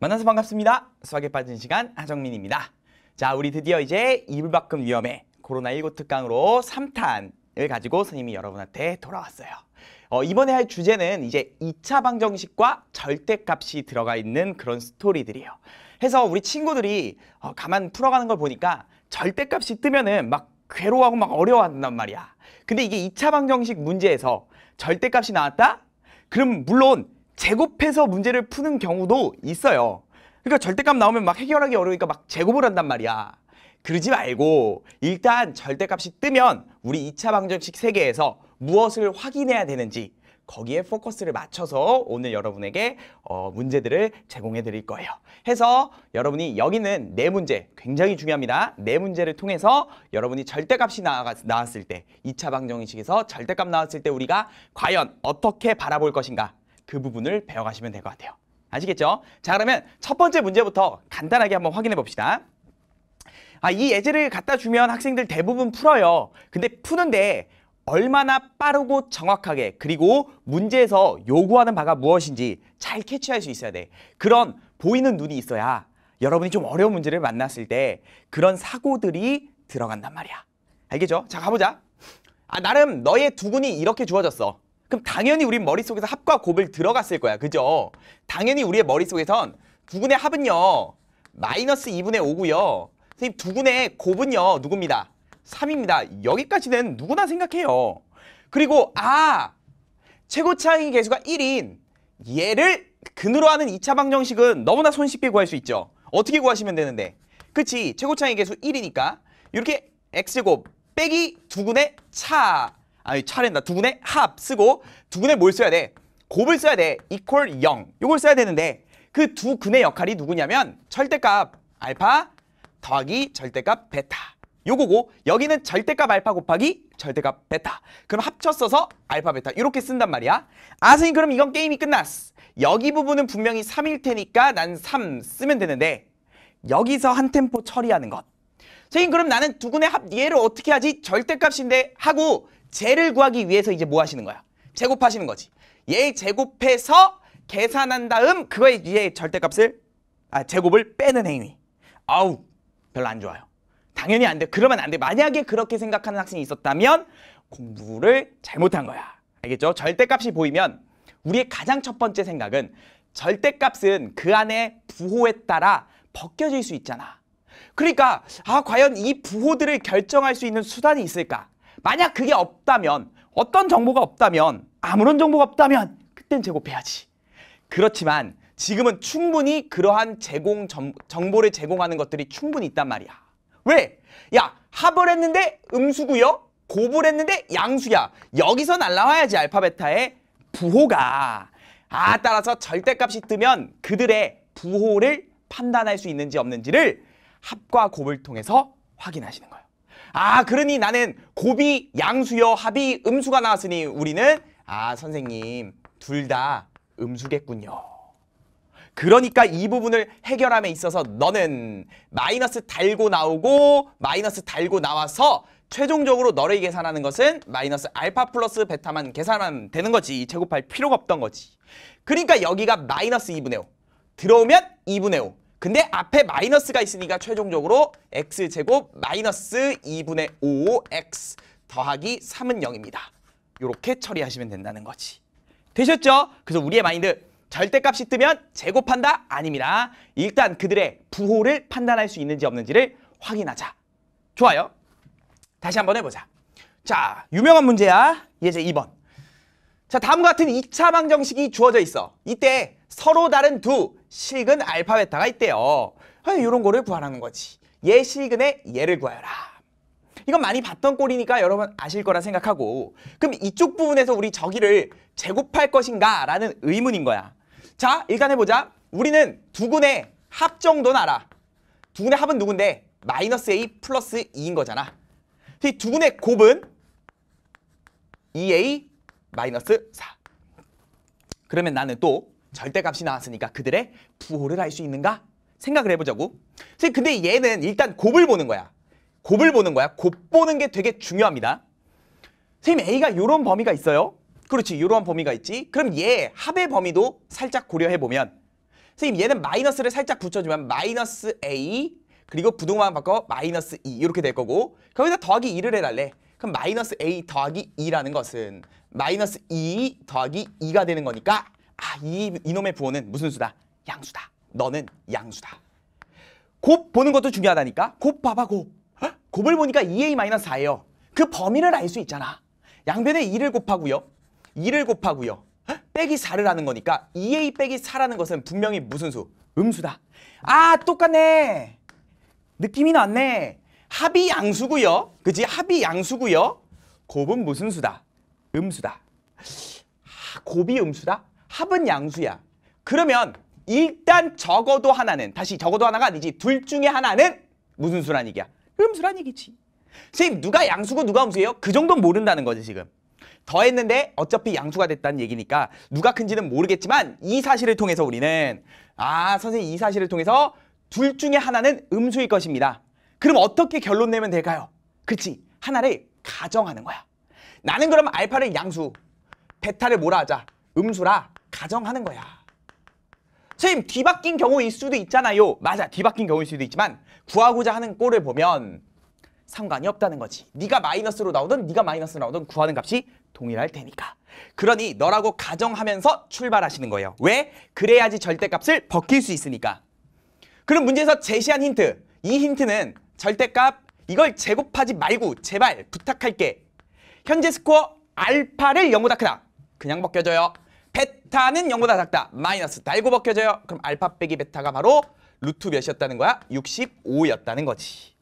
만나서 반갑습니다. 수학에 빠진 시간 하정민입니다. 자, 우리 드디어 이제 이불 밖은 위험해 코로나19 특강으로 3탄을 가지고 선생님이 여러분한테 돌아왔어요. 어, 이번에 할 주제는 이제 2차 방정식과 절대값이 들어가 있는 그런 스토리들이에요. 해서 우리 친구들이 어, 가만 풀어가는 걸 보니까 절대값이 뜨면은 막 괴로워하고 막 어려워한단 말이야. 근데 이게 2차 방정식 문제에서 절대값이 나왔다? 그럼 물론 제곱해서 문제를 푸는 경우도 있어요. 그러니까 절대값 나오면 막 해결하기 어려우니까 막 제곱을 한단 말이야. 그러지 말고 일단 절대값이 뜨면 우리 2차 방정식 세계에서 무엇을 확인해야 되는지 거기에 포커스를 맞춰서 오늘 여러분에게 어, 문제들을 제공해 드릴 거예요. 해서 여러분이 여기는 네 문제 굉장히 중요합니다. 네 문제를 통해서 여러분이 절대값이 나왔을 때 2차 방정식에서 절대값 나왔을 때 우리가 과연 어떻게 바라볼 것인가 그 부분을 배워가시면 될 것 같아요. 아시겠죠? 자 그러면 첫 번째 문제부터 간단하게 한번 확인해 봅시다. 아, 이 예제를 갖다 주면 학생들 대부분 풀어요. 근데 푸는데 얼마나 빠르고 정확하게 그리고 문제에서 요구하는 바가 무엇인지 잘 캐치할 수 있어야 돼. 그런 보이는 눈이 있어야 여러분이 좀 어려운 문제를 만났을 때 그런 사고들이 들어간단 말이야. 알겠죠? 자, 가보자. 아, 나름 너의 두근이 이렇게 주어졌어. 그럼 당연히 우리 머릿속에서 합과 곱을 들어갔을 거야. 그죠? 당연히 우리의 머릿속에선 두근의 합은요. 마이너스 2분의 5고요. 선생님 두근의 곱은요. 누굽니다? 3입니다. 여기까지는 누구나 생각해요. 그리고 아! 최고 차항의 개수가 1인 얘를 근으로 하는 2차 방정식은 너무나 손쉽게 구할 수 있죠. 어떻게 구하시면 되는데? 그치 최고 차항의 개수 1이니까 이렇게 x곱 빼기 두근의 차 아니 차례다 두분의 합 쓰고 두분의 뭘 써야 돼? 곱을 써야 돼. equal 0. 요걸 써야 되는데 그두 근의 역할이 누구냐면 절대값 알파 더하기 절대값 베타. 요거고 여기는 절대값 알파 곱하기 절대값 베타. 그럼 합쳐 써서 알파 베타 이렇게 쓴단 말이야. 아 선생님 그럼 이건 게임이 끝났어. 여기 부분은 분명히 3일 테니까 난 3 쓰면 되는데 여기서 한 템포 처리하는 것. 선생님 그럼 나는 두 군의 합 얘를 어떻게 하지? 절대값인데 하고 제를 구하기 위해서 이제 뭐 하시는 거야? 제곱하시는 거지. 얘 제곱해서 계산한 다음 그거에 얘 절대값을 아 제곱을 빼는 행위. 아우 별로 안 좋아요. 당연히 안 돼. 그러면 안 돼. 만약에 그렇게 생각하는 학생이 있었다면 공부를 잘못한 거야. 알겠죠? 절대값이 보이면 우리의 가장 첫 번째 생각은 절대값은 그 안에 부호에 따라 벗겨질 수 있잖아. 그러니까 아 과연 이 부호들을 결정할 수 있는 수단이 있을까? 만약 그게 없다면 어떤 정보가 없다면 아무런 정보가 없다면 그땐 제곱해야지. 그렇지만 지금은 충분히 그러한 제공 정보를 제공하는 것들이 충분히 있단 말이야. 왜? 야 합을 했는데 음수고요. 곱을 했는데 양수야. 여기서 날라와야지 알파베타의 부호가. 아 따라서 절대값이 뜨면 그들의 부호를 판단할 수 있는지 없는지를 합과 곱을 통해서 확인하시는 거예요. 아 그러니 나는 고비, 양수여, 합이, 음수가 나왔으니 우리는 아 선생님 둘 다 음수겠군요. 그러니까 이 부분을 해결함에 있어서 너는 마이너스 달고 나오고 마이너스 달고 나와서 최종적으로 너를 계산하는 것은 마이너스 알파 플러스 베타만 계산하면 되는 거지. 제곱할 필요가 없던 거지. 그러니까 여기가 마이너스 2분의 5. 들어오면 2분의 5. 근데 앞에 마이너스가 있으니까 최종적으로 x제곱 마이너스 2분의 5x 더하기 3은 0입니다. 이렇게 처리하시면 된다는 거지. 되셨죠? 그래서 우리의 마인드 절대값이 뜨면 제곱한다? 아닙니다. 일단 그들의 부호를 판단할 수 있는지 없는지를 확인하자. 좋아요. 다시 한번 해보자. 자, 유명한 문제야. 예제 2번. 자, 다음과 같은 2차 방정식이 주어져 있어. 이때 서로 다른 두 실근 알파벳 다가 있대요. 이런 거를 구하라는 거지. 얘 실근에 얘를 구하여라. 이건 많이 봤던 꼴이니까 여러분 아실 거라 생각하고 그럼 이쪽 부분에서 우리 저기를 제곱할 것인가? 라는 의문인 거야. 자, 일단 해보자. 우리는 두 군의 합 정도는 알아. 두 군의 합은 누군데? 마이너스 A 플러스 2인 거잖아. 두 군의 곱은 2A 마이너스 4. 그러면 나는 또 절대값이 나왔으니까 그들의 부호를 알 수 있는가? 생각을 해보자고. 근데 얘는 일단 곱을 보는 거야. 곱을 보는 거야. 곱 보는 게 되게 중요합니다. 선생님 A가 이런 범위가 있어요. 그렇지 이런 범위가 있지. 그럼 얘 합의 범위도 살짝 고려해보면 선생님 얘는 마이너스를 살짝 붙여주면 마이너스 A 그리고 부동만 바꿔 마이너스 2 e, 이렇게 될 거고 거기다 더하기 2를 해달래. 그럼 마이너스 A 더하기 2라는 것은 마이너스 2 e 더하기 2가 되는 거니까 아, 이, 이놈의 부호는 무슨 수다? 양수다. 너는 양수다. 곱 보는 것도 중요하다니까. 곱 봐봐, 곱. 헉? 어? 곱을 보니까 2a-4예요. 그 범위를 알 수 있잖아. 양변에 2를 곱하고요. 2를 곱하고요. 헉? 어? 빼기 4를 하는 거니까 2a 빼기 4라는 것은 분명히 무슨 수? 음수다. 아, 똑같네. 느낌이 났네. 합이 양수고요. 그지? 합이 양수고요. 곱은 무슨 수다? 음수다. 아, 곱이 음수다? 합은 양수야. 그러면 일단 적어도 하나는 다시 적어도 하나가 아니지 둘 중에 하나는 무슨 수란 얘기야? 음수란 얘기지. 선생님 누가 양수고 누가 음수예요? 그 정도는 모른다는 거지 지금. 더했는데 어차피 양수가 됐다는 얘기니까 누가 큰지는 모르겠지만 이 사실을 통해서 우리는 아 선생님 이 사실을 통해서 둘 중에 하나는 음수일 것입니다. 그럼 어떻게 결론 내면 될까요? 그렇지 하나를 가정하는 거야. 나는 그럼 알파를 양수, 베타를 뭐라 하자? 음수라 가정하는 거야. 선생님 뒤바뀐 경우일 수도 있잖아요. 맞아 뒤바뀐 경우일 수도 있지만 구하고자 하는 꼴을 보면 상관이 없다는 거지. 네가 마이너스로 나오든 네가 마이너스로 나오든 구하는 값이 동일할 테니까. 그러니 너라고 가정하면서 출발하시는 거예요. 왜? 그래야지 절대값을 벗길 수 있으니까. 그럼 문제에서 제시한 힌트. 이 힌트는 절대값 이걸 제곱하지 말고 제발 부탁할게. 현재 스코어 알파를 0보다 크다. 그냥 벗겨줘요. 베타는 0보다 작다. 마이너스 달고 벗겨져요. 그럼 알파 빼기 베타가 바로 루트 몇이었다는 거야? 65였다는 거지.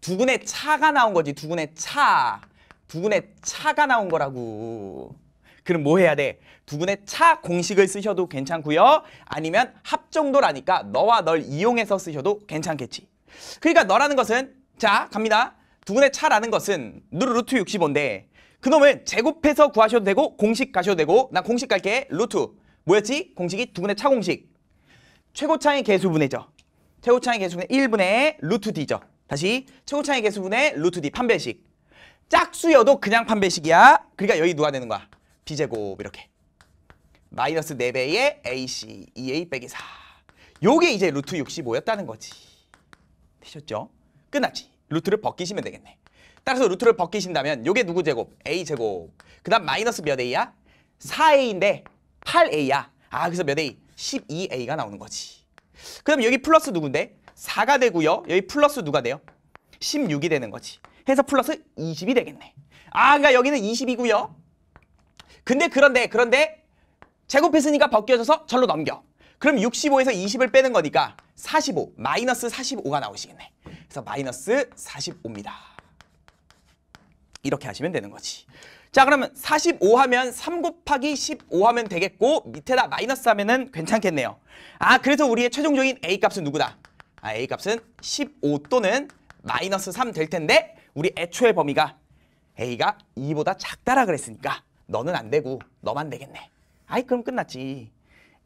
두근의 차가 나온 거지. 두근의 차. 두근의 차가 나온 거라고. 그럼 뭐 해야 돼? 두근의 차 공식을 쓰셔도 괜찮고요. 아니면 합정도라니까 너와 널 이용해서 쓰셔도 괜찮겠지. 그러니까 너라는 것은 자 갑니다. 두근의 차라는 것은 누르 루트 65인데 그놈은 제곱해서 구하셔도 되고 공식 가셔도 되고 난 공식 갈게 루트 뭐였지? 공식이 두분의 차공식 최고차의 개수분이죠 최고차의 개수분의 1분의 루트 D죠 다시 최고차의 개수분의 루트 D 판별식 짝수여도 그냥 판별식이야 그러니까 여기 누가 되는 거야? 비제곱 이렇게 마이너스 4배의 AC 2A e, 빼기 4 요게 이제 루트 65였다는 거지 되셨죠? 끝났지 루트를 벗기시면 되겠네 따라서 루트를 벗기신다면 요게 누구 제곱? a 제곱. 그 다음 마이너스 몇 a야? 4a인데 8a야. 아 그래서 몇 a? 12a가 나오는 거지. 그 다음 여기 플러스 누군데? 4가 되고요. 여기 플러스 누가 돼요? 16이 되는 거지. 해서 플러스 20이 되겠네. 아 그러니까 여기는 20이고요. 근데 그런데 그런데 제곱했으니까 벗겨져서 절로 넘겨. 그럼 65에서 20을 빼는 거니까 45, 마이너스 45가 나오시겠네. 그래서 마이너스 45입니다. 이렇게 하시면 되는 거지. 자 그러면 45 하면 3 곱하기 15 하면 되겠고 밑에다 마이너스 하면은 괜찮겠네요. 아 그래서 우리의 최종적인 A 값은 누구다? 아 A 값은 15 또는 마이너스 3 될 텐데 우리 애초의 범위가 A가 2보다 작다라 그랬으니까 너는 안 되고 너만 되겠네. 아이 그럼 끝났지.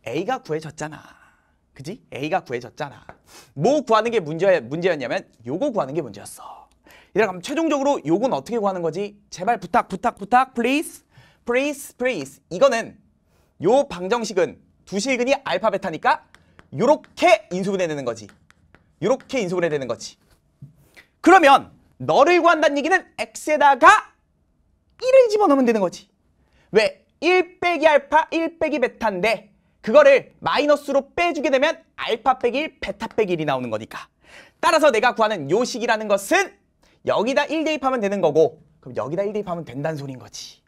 A가 구해졌잖아. 그지? A가 구해졌잖아. 뭐 구하는 게 문제, 문제였냐면 요거 구하는 게 문제였어. 얘들아 그럼 최종적으로 요건 어떻게 구하는 거지? 제발 부탁 부탁 부탁 please please please 이거는 요 방정식은 두 실근이 알파베타니까 요렇게 인수분해 되는 거지 요렇게 인수분해 되는 거지 그러면 너를 구한다는 얘기는 x에다가 1을 집어넣으면 되는 거지 왜? 1 빼기 알파 1 빼기 베타인데 그거를 마이너스로 빼주게 되면 알파 빼기 1 베타 빼기 1이 나오는 거니까 따라서 내가 구하는 요식이라는 것은 여기다 1 대입하면 되는 거고 그럼 여기다 1 대입하면 된다는 소린 거지.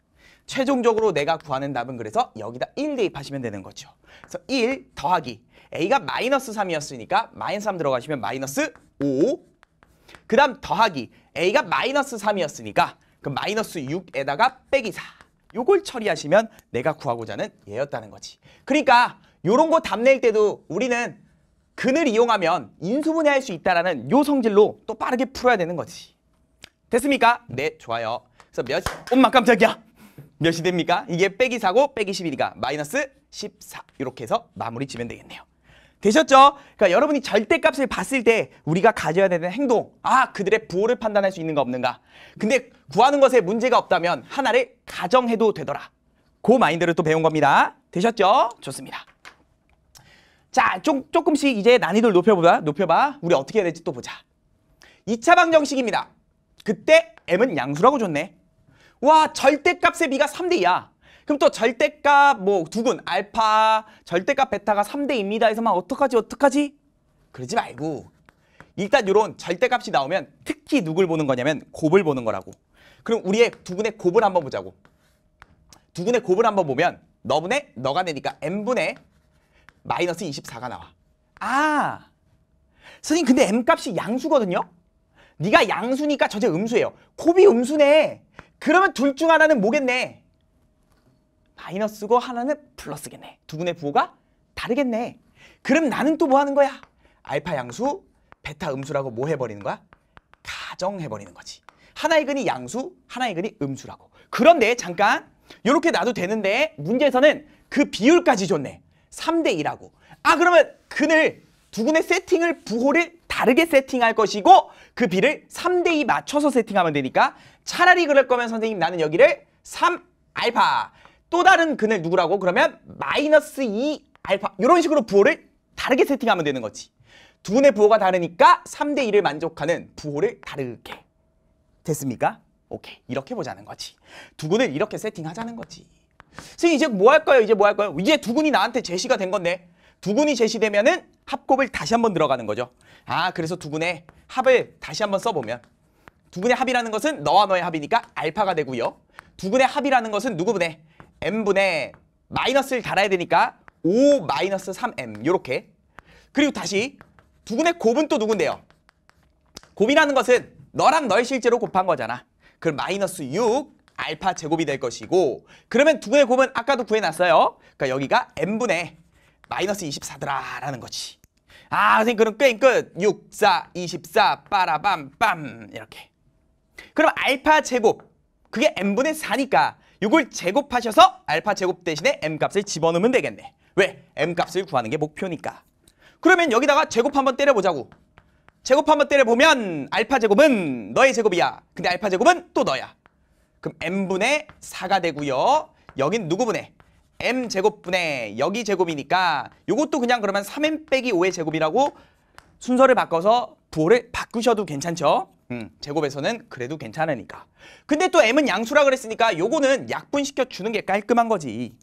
최종적으로 내가 구하는 답은 그래서 여기다 1 대입하시면 되는 거죠. 그래서 1 더하기 a가 마이너스 3이었으니까 마이너스 3 들어가시면 마이너스 5 그다음 더하기 a가 마이너스 3이었으니까 그 마이너스 6에다가 빼기 4 요걸 처리하시면 내가 구하고자 하는 얘였다는 거지. 그러니까 요런 거 답낼 때도 우리는 근을 이용하면 인수분해할 수 있다라는 요 성질로 또 빠르게 풀어야 되는 거지. 됐습니까? 네, 좋아요. 그래서 몇, 엄마 깜짝이야. 몇이 됩니까? 이게 빼기 4고 빼기 11이니까 마이너스 14. 이렇게 해서 마무리 지면 되겠네요. 되셨죠? 그러니까 여러분이 절대값을 봤을 때 우리가 가져야 되는 행동, 아 그들의 부호를 판단할 수 있는가 없는가. 근데 구하는 것에 문제가 없다면 하나를 가정해도 되더라. 그 마인드를 또 배운 겁니다. 되셨죠? 좋습니다. 자, 조, 조금씩 이제 난이도를 높여보자. 높여봐. 우리 어떻게 해야 될지 또 보자. 이차 방정식입니다. 그때 m은 양수라고 줬네. 와 절대값의 b가 3대 2야. 그럼 또 절대값 뭐 두근 알파 절대값 베타가 3대 2입니다 해서만 어떡하지 어떡하지? 그러지 말고 일단 요런 절대값이 나오면 특히 누굴 보는 거냐면 곱을 보는 거라고. 그럼 우리의 두근의 곱을 한번 보자고. 두근의 곱을 한번 보면 너분의 너가 내니까 m 분의 마이너스 24가 나와. 아! 선생님 근데 m값이 양수거든요? 네가 양수니까 저제 음수예요. 코비 음수네. 그러면 둘 중 하나는 뭐겠네? 마이너스고 하나는 플러스겠네. 두 분의 부호가 다르겠네. 그럼 나는 또 뭐 하는 거야? 알파 양수, 베타 음수라고 뭐 해버리는 거야? 가정해버리는 거지. 하나의 근이 양수, 하나의 근이 음수라고. 그런데 잠깐 이렇게 놔도 되는데 문제에서는 그 비율까지 줬네. 3대 2라고. 아 그러면 근을 두 근의 세팅을 부호를 다르게 세팅할 것이고 그 비를 3대2 맞춰서 세팅하면 되니까 차라리 그럴 거면 선생님 나는 여기를 3알파 또 다른 그늘 누구라고 그러면 마이너스 2알파 이런 식으로 부호를 다르게 세팅하면 되는 거지 두 분의 부호가 다르니까 3대2를 만족하는 부호를 다르게 됐습니까? 오케이 이렇게 보자는 거지 두분을 이렇게 세팅하자는 거지 선생님 이제 뭐 할거예요 이제 뭐 할거예요 이제 두분이 나한테 제시가 된 건데 두군이 제시되면은 합곱을 다시 한번 들어가는 거죠. 아, 그래서 두군의 합을 다시 한번 써보면 두군의 합이라는 것은 너와 너의 합이니까 알파가 되고요. 두군의 합이라는 것은 누구분의? m분의 마이너스를 달아야 되니까 5 마이너스 3m 이렇게 그리고 다시 두군의 곱은 또 누군데요? 곱이라는 것은 너랑 너의 실제로 곱한 거잖아. 그럼 마이너스 6 알파 제곱이 될 것이고 그러면 두분의 곱은 아까도 구해놨어요. 그러니까 여기가 m분의 마이너스 24더라라는 거지. 아, 선생님 그럼 게임 끝. 6, 4, 24, 빠라밤, 빰 이렇게. 그럼 알파 제곱, 그게 n분의 4니까 이걸 제곱하셔서 알파 제곱 대신에 m값을 집어넣으면 되겠네. 왜? m값을 구하는 게 목표니까. 그러면 여기다가 제곱 한번 때려보자고. 제곱 한번 때려보면 알파 제곱은 너의 제곱이야. 근데 알파 제곱은 또 너야. 그럼 m분의 4가 되고요. 여긴 누구 분의? m 제곱분의 여기 제곱이니까 이것도 그냥 그러면 3m 빼기 5의 제곱이라고 순서를 바꿔서 부호를 바꾸셔도 괜찮죠? 음, 제곱에서는 그래도 괜찮으니까. 근데 또 m은 양수라 그랬으니까 요거는 약분시켜 주는 게 깔끔한 거지.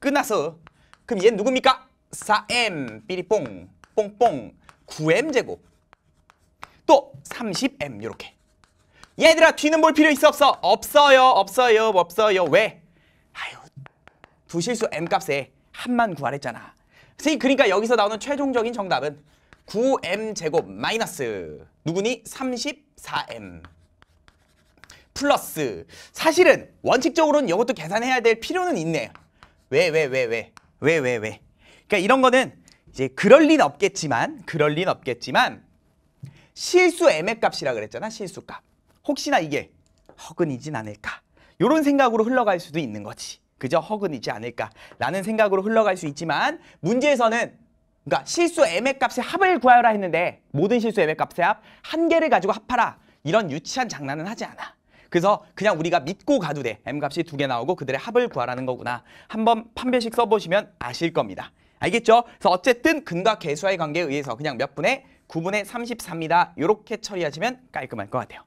끝났어. 그럼 얘 누굽니까? 4m 삐리뽕 뽕뽕 9m 제곱 또 30m 요렇게 얘들아 뒤는 볼 필요 있어 없어? 없어요 없어요 없어요 왜? 아유 두 실수 m값에 한만 구하랬잖아. 선생님 그러니까 여기서 나오는 최종적인 정답은 9m 제곱 마이너스 누구니? 34m 플러스 사실은 원칙적으로는 이것도 계산해야 될 필요는 있네요. 왜 왜 왜 왜 왜 왜왜 그러니까 이런 거는 이제 그럴 린 없겠지만 그럴 린 없겠지만 실수 m의 값이라 그랬잖아 실수값 혹시나 이게 허근이진 않을까 이런 생각으로 흘러갈 수도 있는 거지 그저 허근이지 않을까라는 생각으로 흘러갈 수 있지만 문제에서는 그러니까 실수 애매 값의 합을 구하라 했는데 모든 실수 애매 값의 합 한 개를 가지고 합하라 이런 유치한 장난은 하지 않아. 그래서 그냥 우리가 믿고 가도 돼. m 값이 두 개 나오고 그들의 합을 구하라는 거구나. 한번 판별식 써보시면 아실 겁니다. 알겠죠? 그래서 어쨌든 근과 개수와의 관계에 의해서 그냥 몇 분의 9분의 33이다. 이렇게 처리하시면 깔끔할 것 같아요.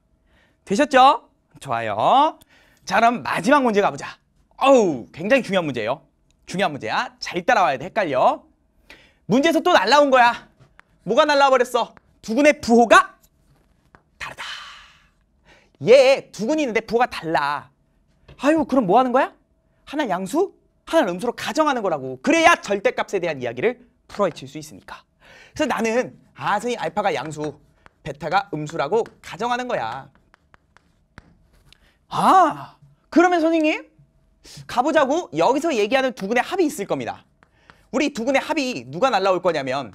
되셨죠? 좋아요. 자 그럼 마지막 문제 가보자. 어우 굉장히 중요한 문제예요 중요한 문제야 잘 따라와야 돼 헷갈려 문제에서 또 날라온 거야 뭐가 날라와 버렸어 두근의 부호가 다르다 얘 예, 두근이 있는데 부호가 달라 아유 그럼 뭐 하는 거야? 하나 양수? 하나 음수로 가정하는 거라고 그래야 절대값에 대한 이야기를 풀어헤칠 수 있으니까 그래서 나는 아 선생님 알파가 양수 베타가 음수라고 가정하는 거야 아 그러면 선생님 가보자고 여기서 얘기하는 두 근의 합이 있을 겁니다. 우리 두 근의 합이 누가 날라올 거냐면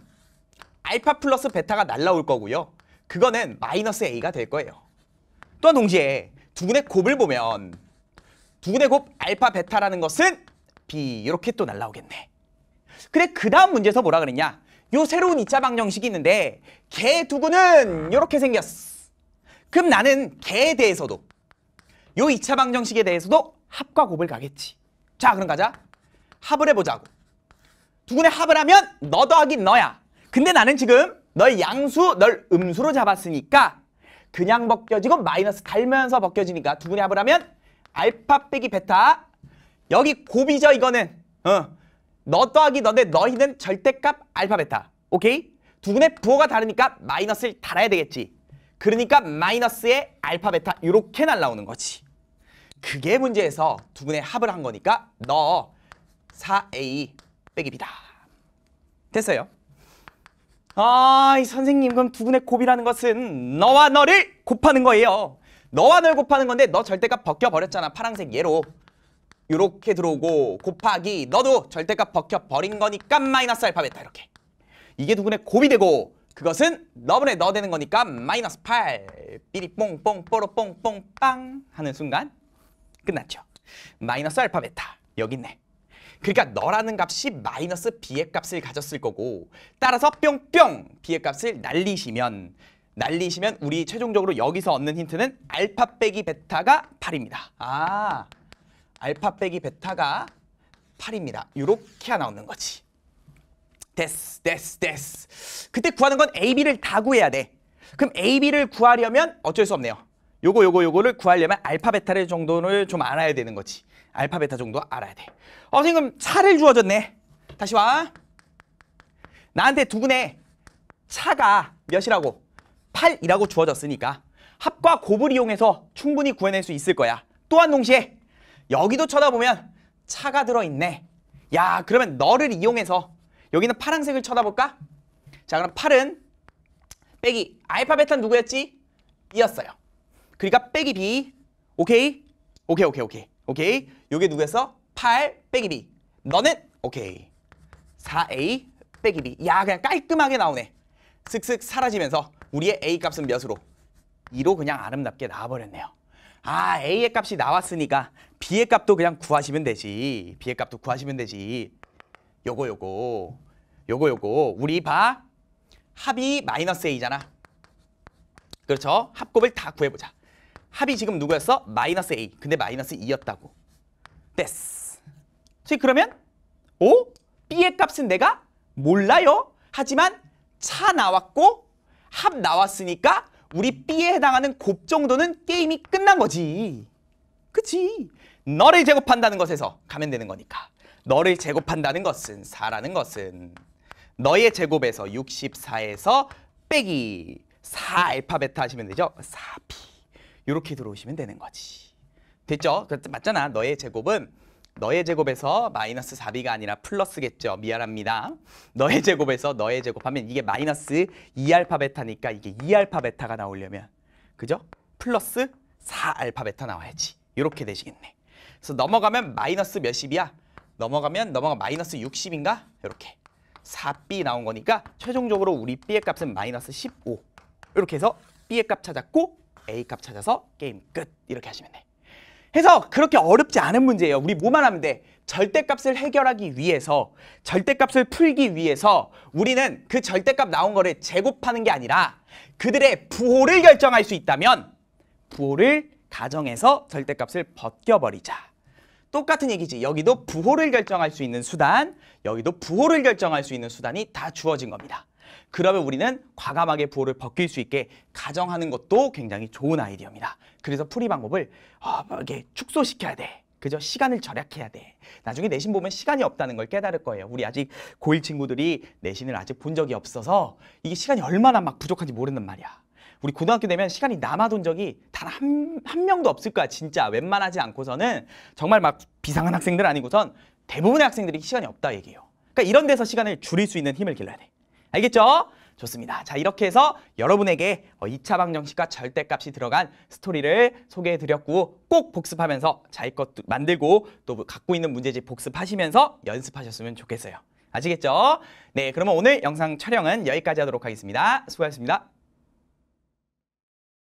알파 플러스 베타가 날라올 거고요. 그거는 마이너스 A가 될 거예요. 또한 동시에 두 근의 곱을 보면 두 근의 곱 알파 베타라는 것은 B 이렇게 또 날라오겠네. 그래 그 다음 문제에서 뭐라 그랬냐. 요 새로운 이차 방정식이 있는데 개두 근은 이렇게 생겼어. 그럼 나는 개에 대해서도 요 이차 방정식에 대해서도 합과 곱을 가겠지. 자 그럼 가자. 합을 해보자고. 두 군데 합을 하면 너 더하기 너야. 근데 나는 지금 널 양수, 널 음수로 잡았으니까 그냥 벗겨지고 마이너스 달면서 벗겨지니까 두 군데 합을 하면 알파 빼기 베타 여기 곱이죠 이거는 어. 너 더하기 너인데 너희는 절대값 알파 베타 오케이? 두 군의 부호가 다르니까 마이너스를 달아야 되겠지 그러니까 마이너스의 알파 베타 이렇게 날라오는 거지 그게 문제에서 두 분의 합을 한 거니까 너 4a 빼기 b다. 됐어요. 아, 이 선생님 그럼 두 분의 곱이라는 것은 너와 너를 곱하는 거예요. 너와 널 곱하는 건데 너 절대값 벗겨버렸잖아. 파랑색 얘로. 요렇게 들어오고 곱하기 너도 절대값 벗겨버린 거니까 마이너스 알파벳다 이렇게. 이게 두 분의 곱이 되고 그것은 너분의 너 되는 거니까 마이너스 8 삐리 뽕뽕 뽀로 뽕뽕 빵 하는 순간 끝났죠. 마이너스 알파 베타 여기 있네. 그러니까 너라는 값이 마이너스 b의 값을 가졌을 거고 따라서 뿅뿅 b의 값을 날리시면 날리시면 우리 최종적으로 여기서 얻는 힌트는 알파 빼기 베타가 8입니다. 아, 알파 빼기 베타가 8입니다. 이렇게 나오는 거지. 됐스, 됐스, 됐스. 그때 구하는 건 A, B를 다 구해야 돼. 그럼 A, B를 구하려면 어쩔 수 없네요. 요거 요거 요거를 구하려면 알파 베타를 정도를 좀 알아야 되는 거지. 알파 베타 정도 알아야 돼. 어 선생님 차를 주어졌네. 다시 와. 나한테 두근에 차가 몇이라고? 8이라고 주어졌으니까 합과 곱을 이용해서 충분히 구해낼 수 있을 거야. 또한 동시에 여기도 쳐다보면 차가 들어있네. 야 그러면 너를 이용해서 여기는 파란색을 쳐다볼까? 자 그럼 8은 빼기 알파벳은 누구였지? 이었어요. 그러니까 빼기 B. 오케이? 오케이, 오케이, 오케이. 오케이. 요게 누구였어? 8 빼기 B. 너는? 오케이. 4A 빼기 B. 야, 그냥 깔끔하게 나오네. 슥슥 사라지면서 우리의 A 값은 몇으로? 2로 그냥 아름답게 나와버렸네요. 아, A의 값이 나왔으니까 B의 값도 그냥 구하시면 되지. B의 값도 구하시면 되지. 요거 요거 요거 요거 우리 봐 합이 마이너스 A잖아. 그렇죠? 합곱을 다 구해보자. 합이 지금 누구였어? 마이너스 A. 근데 마이너스 2였다고. 됐스. 그러면 오 B의 값은 내가 몰라요. 하지만 차 나왔고 합 나왔으니까 우리 B에 해당하는 곱 정도는 게임이 끝난 거지. 그치? 너를 제곱한다는 것에서 가면 되는 거니까. 너를 제곱한다는 것은 4라는 것은 너의 제곱에서 64에서 빼기 4 알파베타 하시면 되죠. 4B. 이렇게 들어오시면 되는 거지. 됐죠? 그 맞잖아. 너의 제곱은 너의 제곱에서 마이너스 4b가 아니라 플러스겠죠. 미안합니다. 너의 제곱에서 너의 제곱하면 이게 마이너스 2알파베타니까 이게 2알파베타가 나오려면 그죠? 플러스 4알파베타 나와야지. 이렇게 되시겠네. 그래서 넘어가면 마이너스 몇십이야? 넘어가면 넘어가 마이너스 60인가? 이렇게 4b 나온 거니까 최종적으로 우리 b의 값은 마이너스 15 이렇게 해서 b의 값 찾았고 A값 찾아서 게임 끝 이렇게 하시면 돼 해서 그렇게 어렵지 않은 문제예요 우리 뭐만 하면 돼 절대값을 해결하기 위해서 절대값을 풀기 위해서 우리는 그 절대값 나온 거를 제곱하는 게 아니라 그들의 부호를 결정할 수 있다면 부호를 가정해서 절대값을 벗겨버리자 똑같은 얘기지 여기도 부호를 결정할 수 있는 수단 여기도 부호를 결정할 수 있는 수단이 다 주어진 겁니다 그러면 우리는 과감하게 부호를 벗길 수 있게 가정하는 것도 굉장히 좋은 아이디어입니다. 그래서 풀이 방법을 어, 뭐 이게 축소시켜야 돼. 그죠? 시간을 절약해야 돼. 나중에 내신 보면 시간이 없다는 걸 깨달을 거예요. 우리 아직 고1 친구들이 내신을 아직 본 적이 없어서 이게 시간이 얼마나 막 부족한지 모르는 말이야. 우리 고등학교 되면 시간이 남아둔 적이 단한한 명도 없을 거야. 진짜 웬만하지 않고서는 정말 막 비상한 학생들 아니고선 대부분의 학생들이 시간이 없다 얘기예요. 그러니까 이런 데서 시간을 줄일 수 있는 힘을 길러야 돼. 알겠죠? 좋습니다. 자 이렇게 해서 여러분에게 2차 어, 방정식과 절대값이 들어간 스토리를 소개해드렸고 꼭 복습하면서 자기 것도 만들고 또 갖고 있는 문제집 복습하시면서 연습하셨으면 좋겠어요. 아시겠죠? 네 그러면 오늘 영상 촬영은 여기까지 하도록 하겠습니다. 수고하셨습니다.